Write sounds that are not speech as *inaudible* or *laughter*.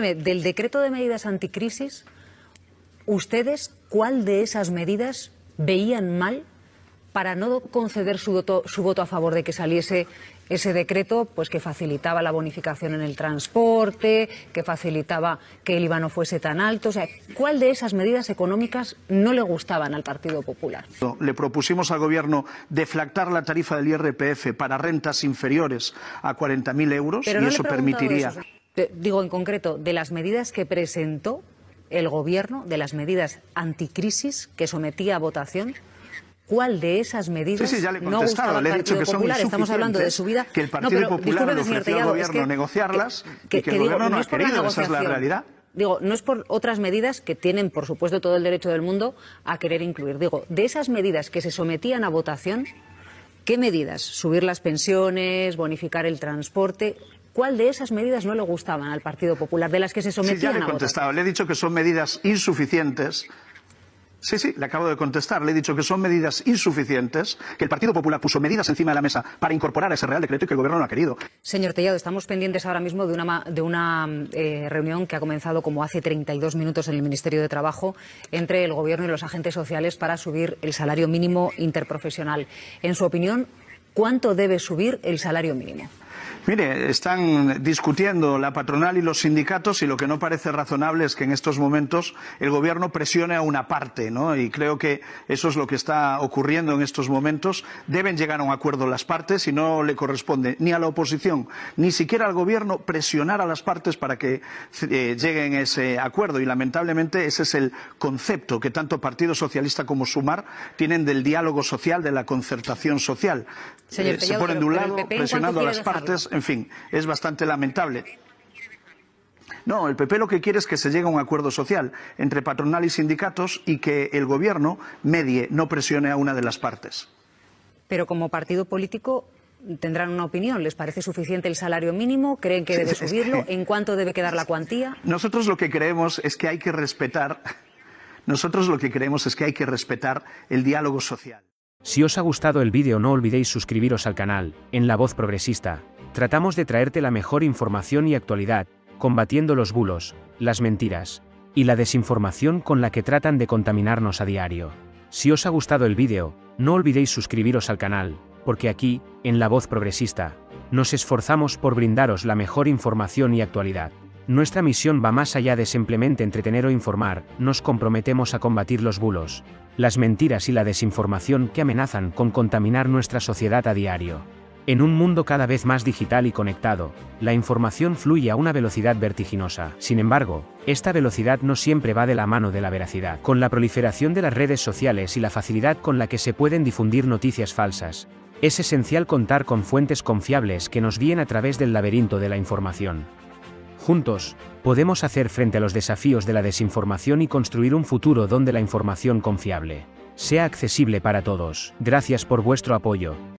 del decreto de medidas anticrisis, ¿ustedes cuál de esas medidas veían mal para no conceder su voto, a favor de que saliese ese decreto pues que facilitaba la bonificación en el transporte, que facilitaba que el IVA no fuese tan alto. ¿cuál de esas medidas económicas no le gustaban al Partido Popular? Le propusimos al Gobierno deflactar la tarifa del IRPF para rentas inferiores a 40.000 euros y eso permitiría. Eh, digo en concreto, de las medidas que presentó el Gobierno, de las medidas anticrisis que sometía a votación, cuál de esas medidas sí, ya le no gustaba al Partido Popular. Estamos hablando de su vida. Que el Partido Popular le ofreció al Gobierno negociarlas y el Gobierno no, ha querido. Esa es la realidad. Digo, no es por otras medidas que tienen, por supuesto, todo el derecho del mundo a querer incluir. Digo, de esas medidas que se sometían a votación, ¿qué medidas? ¿Subir las pensiones? ¿Bonificar el transporte? ¿Cuál de esas medidas no le gustaban al Partido Popular, de las que se sometían sí, ya le he contestado. le he dicho que son medidas insuficientes Sí, sí, le acabo de contestar. Le he dicho que son medidas insuficientes, que el Partido Popular puso medidas encima de la mesa para incorporar ese Real Decreto y que el Gobierno no ha querido. Señor Tellado, estamos pendientes ahora mismo de una, de una eh, reunión que ha comenzado como hace 32 minutos en el Ministerio de Trabajo entre el Gobierno y los agentes sociales para subir el salario mínimo interprofesional. En su opinión, ¿cuánto debe subir el salario mínimo? Mire, están discutiendo la patronal y los sindicatos y lo que no parece razonable es que en estos momentos el gobierno presione a una parte, ¿no? Y creo que eso es lo que está ocurriendo en estos momentos. Deben llegar a un acuerdo las partes y no le corresponde ni a la oposición ni siquiera al gobierno presionar a las partes para que eh, lleguen a ese acuerdo. Y lamentablemente ese es el concepto que tanto Partido Socialista como Sumar tienen del diálogo social, de la concertación social. Señor, eh, se ponen de un lado presionando a las partes en fin, es bastante lamentable. No, el PP lo que quiere es que se llegue a un acuerdo social entre patronal y sindicatos y que el gobierno medie, no presione a una de las partes. Pero como partido político tendrán una opinión. ¿Les parece suficiente el salario mínimo? ¿Creen que debe subirlo? ¿En cuánto debe quedar la cuantía? Nosotros lo que creemos es que hay que respetar. *laughs* Nosotros lo que creemos es que hay que respetar el diálogo social. Si os ha gustado el vídeo no olvidéis suscribiros al canal, en La Voz Progresista, tratamos de traerte la mejor información y actualidad, combatiendo los bulos, las mentiras y la desinformación con la que tratan de contaminarnos a diario. Si os ha gustado el vídeo, no olvidéis suscribiros al canal, porque aquí, en La Voz Progresista, nos esforzamos por brindaros la mejor información y actualidad. Nuestra misión va más allá de simplemente entretener o informar, nos comprometemos a combatir los bulos, las mentiras y la desinformación que amenazan con contaminar nuestra sociedad a diario. En un mundo cada vez más digital y conectado, la información fluye a una velocidad vertiginosa. Sin embargo, esta velocidad no siempre va de la mano de la veracidad. Con la proliferación de las redes sociales y la facilidad con la que se pueden difundir noticias falsas, es esencial contar con fuentes confiables que nos guíen a través del laberinto de la información. Juntos, podemos hacer frente a los desafíos de la desinformación y construir un futuro donde la información confiable sea accesible para todos. Gracias por vuestro apoyo.